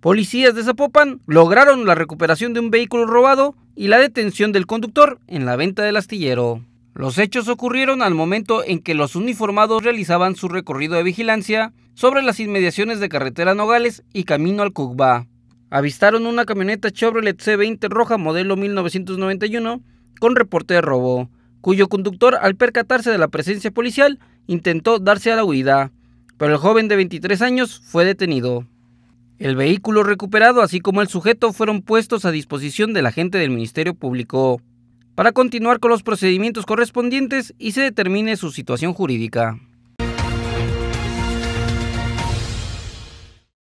Policías de Zapopan lograron la recuperación de un vehículo robado y la detención del conductor en la venta del astillero. Los hechos ocurrieron al momento en que los uniformados realizaban su recorrido de vigilancia sobre las inmediaciones de carretera Nogales y camino al Cugba. Avistaron una camioneta Chevrolet C20 roja modelo 1991 con reporte de robo, cuyo conductor al percatarse de la presencia policial intentó darse a la huida, pero el joven de 23 años fue detenido. El vehículo recuperado, así como el sujeto, fueron puestos a disposición del agente del Ministerio Público para continuar con los procedimientos correspondientes y se determine su situación jurídica.